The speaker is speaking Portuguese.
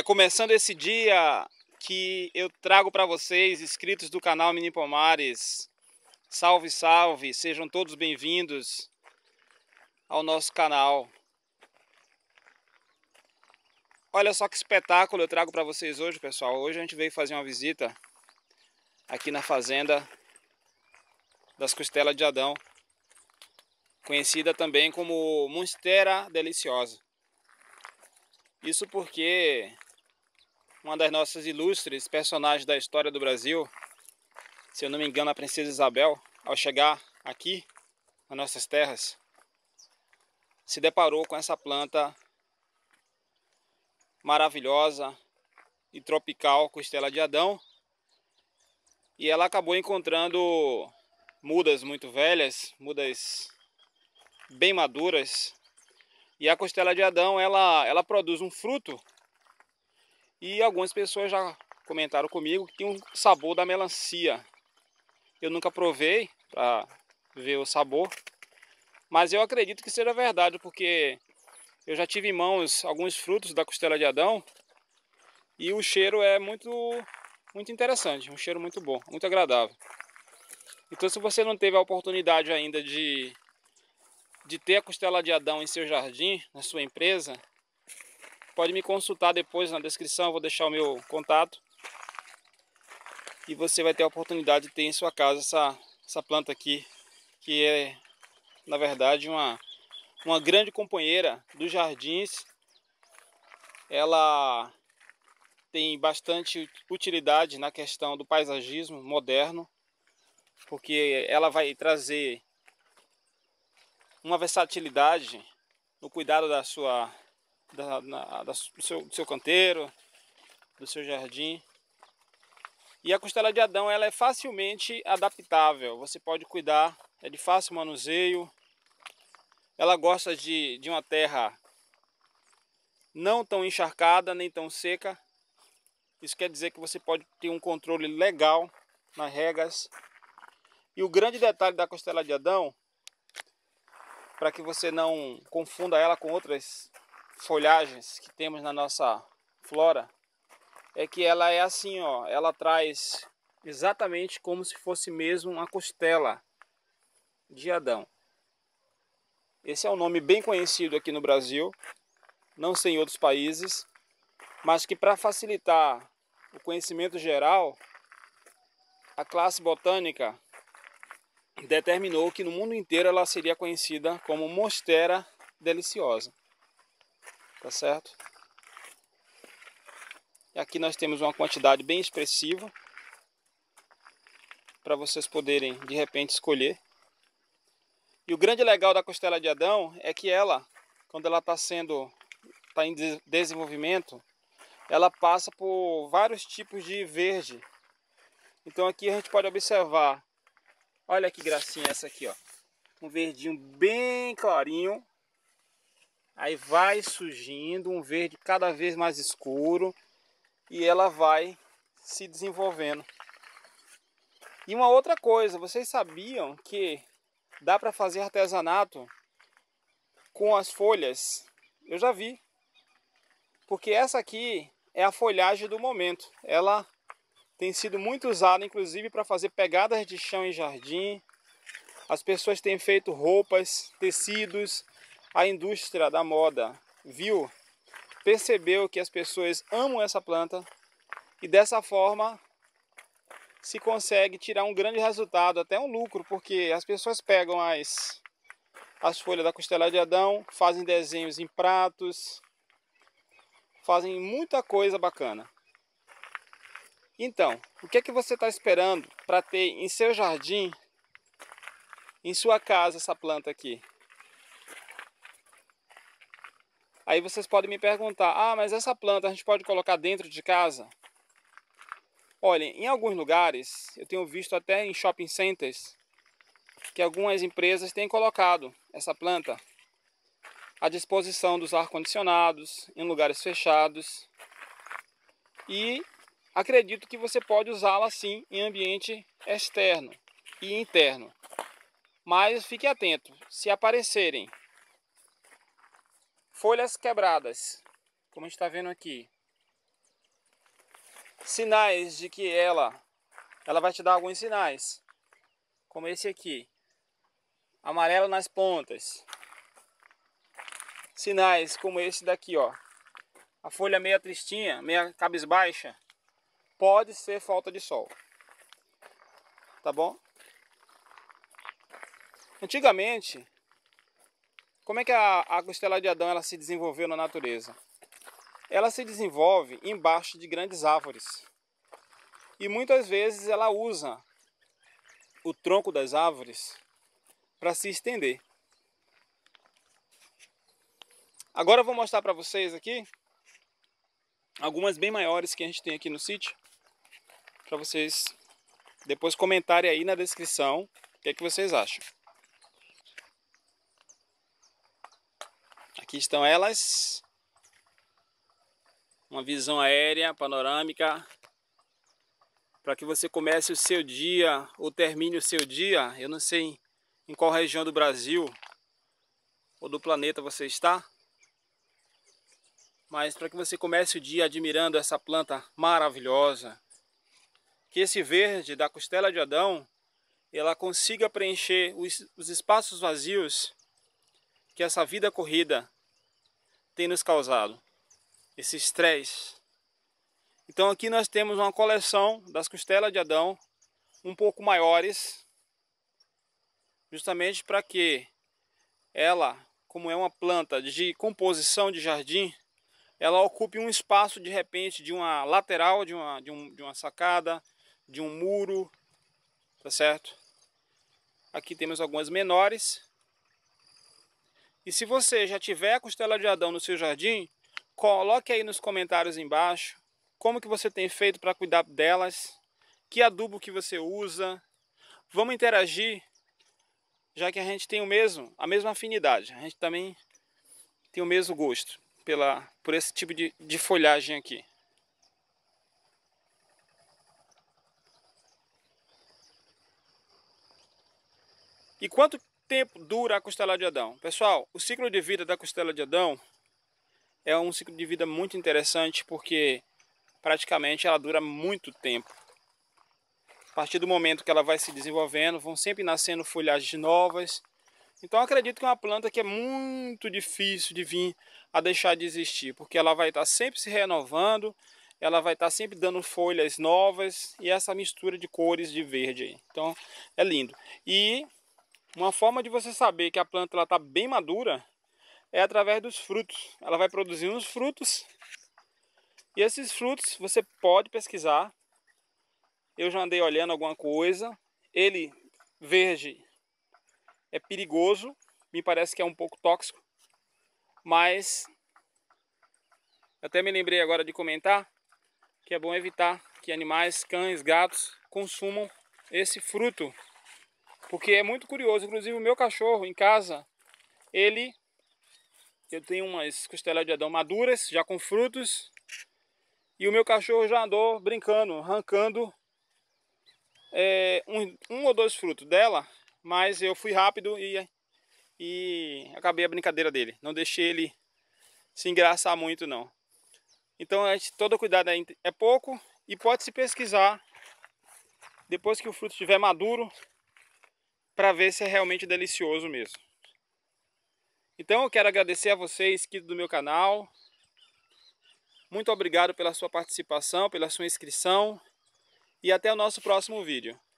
É começando esse dia que eu trago para vocês, inscritos do canal Mini Pomares. Salve, salve! Sejam todos bem-vindos ao nosso canal. Olha só que espetáculo eu trago para vocês hoje, pessoal. Hoje a gente veio fazer uma visita aqui na fazenda das Costelas de Adão, conhecida também como Monstera Deliciosa. Isso porque uma das nossas ilustres personagens da história do Brasil, se eu não me engano, a princesa Isabel, ao chegar aqui nas nossas terras, se deparou com essa planta maravilhosa e tropical costela de Adão. E ela acabou encontrando mudas muito velhas, mudas bem maduras. E a costela de Adão, ela, ela produz um fruto e algumas pessoas já comentaram comigo que tem um sabor da melancia. Eu nunca provei para ver o sabor, mas eu acredito que seja verdade, porque eu já tive em mãos alguns frutos da costela de Adão e o cheiro é muito muito interessante, um cheiro muito bom, muito agradável. Então se você não teve a oportunidade ainda de de ter a costela de Adão em seu jardim, na sua empresa, Pode me consultar depois na descrição, eu vou deixar o meu contato. E você vai ter a oportunidade de ter em sua casa essa, essa planta aqui, que é, na verdade, uma, uma grande companheira dos jardins. Ela tem bastante utilidade na questão do paisagismo moderno, porque ela vai trazer uma versatilidade no cuidado da sua da, na, da, do, seu, do seu canteiro, do seu jardim. E a costela de Adão ela é facilmente adaptável, você pode cuidar, é de fácil manuseio. Ela gosta de, de uma terra não tão encharcada, nem tão seca. Isso quer dizer que você pode ter um controle legal nas regas. E o grande detalhe da costela de Adão, para que você não confunda ela com outras folhagens que temos na nossa flora é que ela é assim, ó, ela traz exatamente como se fosse mesmo uma costela de Adão. Esse é um nome bem conhecido aqui no Brasil, não sei em outros países, mas que para facilitar o conhecimento geral, a classe botânica determinou que no mundo inteiro ela seria conhecida como Monstera deliciosa tá certo? E aqui nós temos uma quantidade bem expressiva para vocês poderem de repente escolher. E o grande legal da costela de Adão é que ela, quando ela está sendo está em desenvolvimento, ela passa por vários tipos de verde. Então aqui a gente pode observar, olha que gracinha essa aqui, ó, um verdinho bem clarinho, Aí vai surgindo um verde cada vez mais escuro e ela vai se desenvolvendo. E uma outra coisa, vocês sabiam que dá para fazer artesanato com as folhas? Eu já vi. Porque essa aqui é a folhagem do momento. Ela tem sido muito usada, inclusive, para fazer pegadas de chão em jardim. As pessoas têm feito roupas, tecidos, a indústria da moda viu, percebeu que as pessoas amam essa planta e dessa forma se consegue tirar um grande resultado, até um lucro, porque as pessoas pegam as, as folhas da costela de Adão, fazem desenhos em pratos, fazem muita coisa bacana. Então, o que é que você está esperando para ter em seu jardim, em sua casa, essa planta aqui? Aí vocês podem me perguntar: ah, mas essa planta a gente pode colocar dentro de casa? Olhem, em alguns lugares, eu tenho visto até em shopping centers, que algumas empresas têm colocado essa planta à disposição dos ar-condicionados, em lugares fechados. E acredito que você pode usá-la sim em ambiente externo e interno. Mas fique atento, se aparecerem Folhas quebradas, como a gente está vendo aqui. Sinais de que ela, ela vai te dar alguns sinais, como esse aqui. Amarelo nas pontas. Sinais como esse daqui, ó. A folha meia tristinha, meia cabisbaixa, pode ser falta de sol. Tá bom? Antigamente, como é que a, a costela de Adão ela se desenvolveu na natureza? Ela se desenvolve embaixo de grandes árvores. E muitas vezes ela usa o tronco das árvores para se estender. Agora eu vou mostrar para vocês aqui algumas bem maiores que a gente tem aqui no sítio para vocês depois comentarem aí na descrição o que, é que vocês acham. Aqui estão elas. Uma visão aérea, panorâmica. Para que você comece o seu dia ou termine o seu dia. Eu não sei em qual região do Brasil ou do planeta você está. Mas para que você comece o dia admirando essa planta maravilhosa. Que esse verde da costela de Adão, ela consiga preencher os, os espaços vazios que essa vida corrida tem nos causado, esse estresse. Então aqui nós temos uma coleção das costelas de Adão, um pouco maiores, justamente para que ela, como é uma planta de composição de jardim, ela ocupe um espaço de repente de uma lateral, de uma, de, um, de uma sacada, de um muro, tá certo? Aqui temos algumas menores, e se você já tiver a costela de Adão no seu jardim, coloque aí nos comentários embaixo como que você tem feito para cuidar delas, que adubo que você usa. Vamos interagir, já que a gente tem o mesmo, a mesma afinidade. A gente também tem o mesmo gosto pela por esse tipo de, de folhagem aqui. E quanto tempo dura a costela de Adão? Pessoal, o ciclo de vida da costela de Adão é um ciclo de vida muito interessante porque praticamente ela dura muito tempo. A partir do momento que ela vai se desenvolvendo, vão sempre nascendo folhagens novas. Então acredito que é uma planta que é muito difícil de vir a deixar de existir, porque ela vai estar tá sempre se renovando, ela vai estar tá sempre dando folhas novas e essa mistura de cores de verde aí. Então é lindo. E uma forma de você saber que a planta está bem madura é através dos frutos. Ela vai produzir uns frutos e esses frutos você pode pesquisar. Eu já andei olhando alguma coisa. Ele verde é perigoso, me parece que é um pouco tóxico, mas até me lembrei agora de comentar que é bom evitar que animais, cães, gatos consumam esse fruto porque é muito curioso, inclusive o meu cachorro em casa, ele eu tenho umas costelas de Adão maduras, já com frutos. E o meu cachorro já andou brincando, arrancando é, um, um, ou dois frutos dela. Mas eu fui rápido e, e acabei a brincadeira dele. Não deixei ele se engraçar muito, não. Então, todo cuidado é pouco e pode-se pesquisar. Depois que o fruto estiver maduro, para ver se é realmente delicioso mesmo. Então eu quero agradecer a você, inscrito do meu canal. Muito obrigado pela sua participação, pela sua inscrição e até o nosso próximo vídeo.